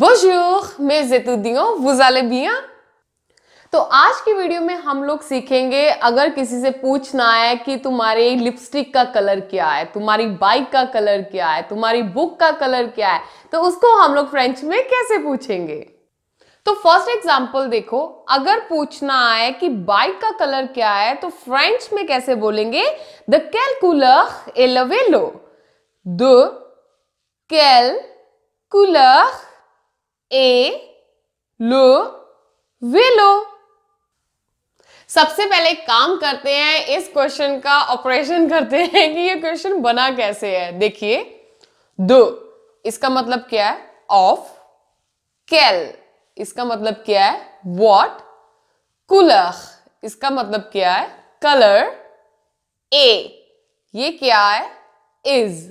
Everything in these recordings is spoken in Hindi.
Bonjour, मैं जैतुद्दीन vous allez bien? तो आज की वीडियो में हम लोग सीखेंगे अगर किसी से पूछना है कि तुम्हारी लिपस्टिक का कलर क्या है तुम्हारी बाइक का कलर क्या है तुम्हारी बुक का कलर क्या है तो उसको हम लोग फ्रेंच में कैसे पूछेंगे तो फर्स्ट एग्जाम्पल देखो अगर पूछना है कि बाइक का कलर क्या है तो फ्रेंच में कैसे बोलेंगे द कैलकुलर एलवेलो द कैल कुलर ए लो विलो सबसे पहले काम करते हैं इस क्वेश्चन का ऑपरेशन करते हैं कि ये क्वेश्चन बना कैसे है देखिए दो इसका मतलब क्या है ऑफ कैल इसका मतलब क्या है वॉट कुल इसका मतलब क्या है कलर ए ये क्या है इज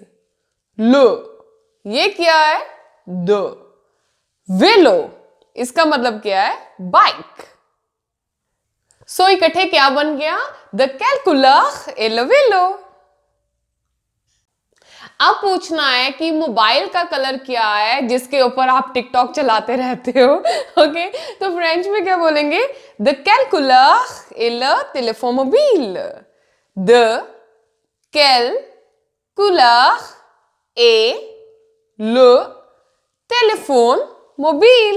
लो ये क्या है दो विलो इसका मतलब क्या है बाइक सो so, इकट्ठे क्या बन गया द कैलकुलर विलो अब पूछना है कि मोबाइल का कलर क्या है जिसके ऊपर आप टिकटॉक चलाते रहते हो ओके तो फ्रेंच में क्या बोलेंगे द कैलकुलर एल टेलीफोमोबिल द कैल कुलर ए लो टेलीफोन मोबिल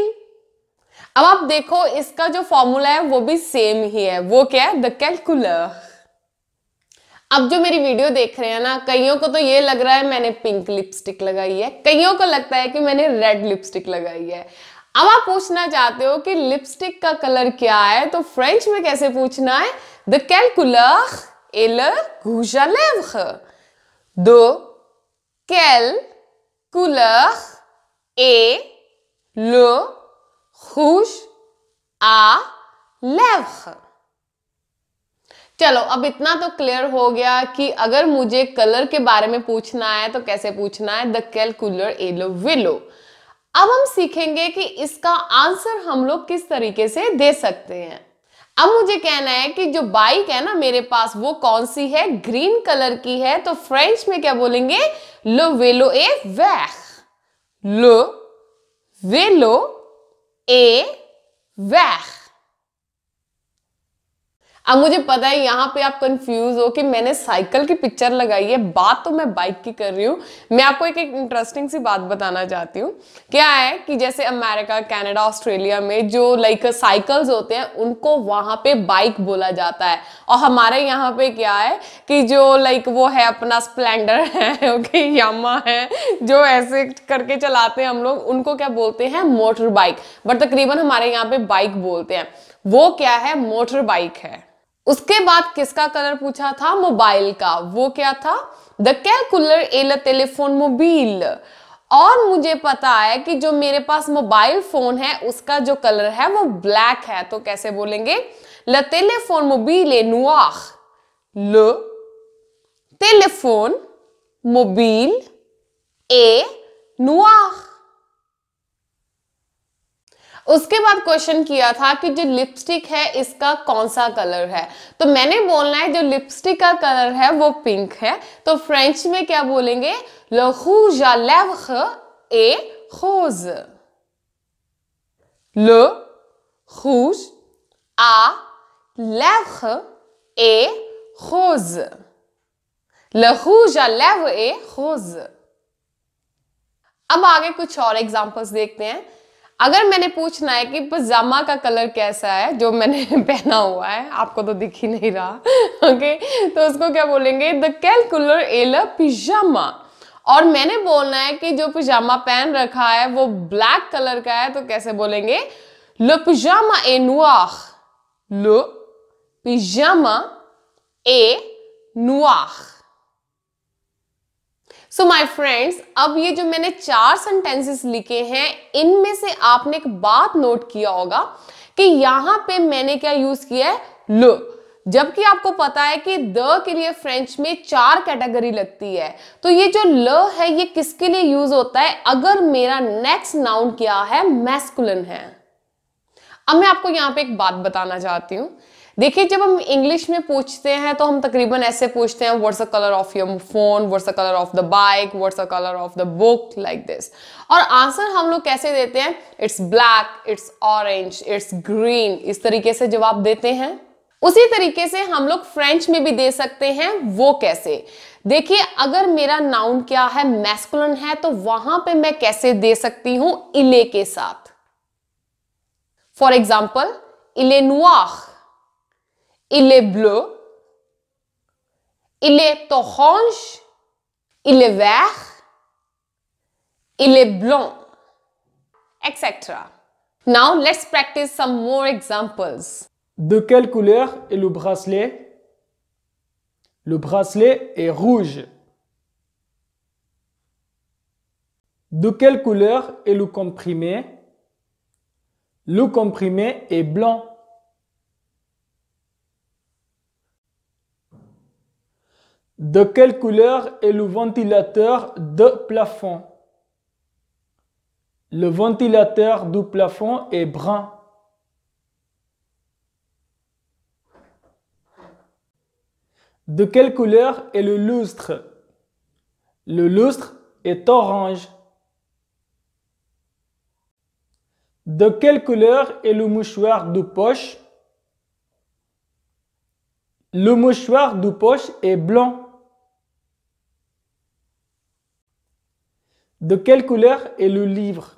अब आप देखो इसका जो फॉर्मूला है वो भी सेम ही है वो क्या है द कैलकुलर अब जो मेरी वीडियो देख रहे हैं ना कईयों को तो ये लग रहा है मैंने पिंक लिपस्टिक लगाई है कईयों को लगता है कि मैंने रेड लिपस्टिक लगाई है अब आप पूछना चाहते हो कि लिपस्टिक का कलर क्या है तो फ्रेंच में कैसे पूछना है द कैलकुलर एल घूजा लेव दो कैल कुलर ए le rouge à lèvres चलो अब इतना तो क्लियर हो गया कि अगर मुझे कलर के बारे में पूछना है तो कैसे पूछना है द कैलकुलर एलो विलो अब हम सीखेंगे कि इसका आंसर हम लोग किस तरीके से दे सकते हैं अब मुझे कहना है कि जो बाइक है ना मेरे पास वो कौन सी है ग्रीन कलर की है तो फ्रेंच में क्या बोलेंगे लो वेलो ए वैख लो Willow e, weg. अब मुझे पता है यहाँ पे आप कंफ्यूज हो कि मैंने साइकिल की पिक्चर लगाई है बात तो मैं बाइक की कर रही हूँ मैं आपको एक एक इंटरेस्टिंग सी बात बताना चाहती हूँ क्या है कि जैसे अमेरिका कनाडा ऑस्ट्रेलिया में जो लाइक साइकिल्स होते हैं उनको वहाँ पे बाइक बोला जाता है और हमारे यहाँ पे क्या है कि जो लाइक वो है अपना स्प्लेंडर है ओके यामा है जो ऐसे करके चलाते हैं हम लोग उनको क्या बोलते हैं मोटर बाइक बट तकरीबन हमारे यहाँ पे बाइक बोलते हैं वो क्या है मोटर बाइक है उसके बाद किसका कलर पूछा था मोबाइल का वो क्या था द कैलकुलर एल टेलीफोन मोबाइल और मुझे पता है कि जो मेरे पास मोबाइल फोन है उसका जो कलर है वो ब्लैक है तो कैसे बोलेंगे ल टेलीफोन मोबाइल नुआख ल टेलीफोन मोबाइल ए नुआ उसके बाद क्वेश्चन किया था कि जो लिपस्टिक है इसका कौन सा कलर है तो मैंने बोलना है जो लिपस्टिक का कलर है वो पिंक है तो फ्रेंच में क्या बोलेंगे लहूजा लेवख ए खोज ल खूज आ लेवख ए खोज लहूजा लेव ए खोज अब आगे कुछ और एग्जाम्पल्स देखते हैं अगर मैंने पूछना है कि पजामा का कलर कैसा है जो मैंने पहना हुआ है आपको तो दिख ही नहीं रहा ओके तो उसको क्या बोलेंगे द कैलकुलर एल पिजामा और मैंने बोलना है कि जो पिजामा पहन रखा है वो ब्लैक कलर का है तो कैसे बोलेंगे लो पिजामा ए नुआख लो पिजामा ए नुआख सो माय फ्रेंड्स अब ये जो मैंने चार सेंटेंसेस लिखे हैं इनमें से आपने एक बात नोट किया होगा कि यहां पे मैंने क्या यूज किया है लो जबकि आपको पता है कि द के लिए फ्रेंच में चार कैटेगरी लगती है तो ये जो ल है ये किसके लिए यूज होता है अगर मेरा नेक्स्ट नाउन क्या है मैस्कुलन है अब मैं आपको यहां पे एक बात बताना चाहती हूं देखिए जब हम इंग्लिश में पूछते हैं तो हम तकरीबन ऐसे पूछते हैं what's a colour of your phone what's a colour of the bike what's a colour of the book like this और आंसर हम लोग कैसे देते हैं it's black it's orange it's green इस तरीके से जवाब देते हैं उसी तरीके से हम लोग फ्रेंच में भी दे सकते हैं वो कैसे देखिए अगर मेरा नाउन क्या है मैस्कुलन है तो वहां पे मैं कैसे दे सकती हूं इले के साथ फॉर एग्जाम्पल इलेनुआ il est bleu, il est orange, il est vert, il est blanc, etc. Now let's practice some more examples. De quelle couleur est le bracelet Le bracelet est rouge. De quelle couleur est le comprimé Le comprimé est blanc. De quelle couleur est le ventilateur de plafond Le ventilateur du plafond est brun. De quelle couleur est le lustre Le lustre est orange. De quelle couleur est le mouchoir de poche Le mouchoir de poche est blanc. De quelle couleur est le livre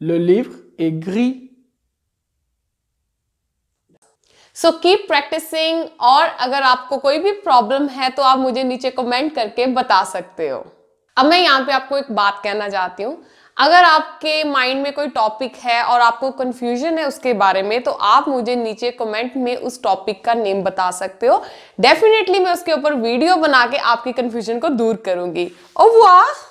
Le livre est gris. So keep practising और अगर आपको कोई भी प्रॉब्लम है तो आप मुझे नीचे कमेंट करके बता सकते हो अब मैं यहाँ पे आपको एक बात कहना चाहती हूँ अगर आपके माइंड में कोई टॉपिक है और आपको कन्फ्यूजन है उसके बारे में तो आप मुझे नीचे कमेंट में उस टॉपिक का नेम बता सकते हो डेफिनेटली मैं उसके ऊपर वीडियो बना के आपकी कन्फ्यूजन को दूर करूंगी और वाह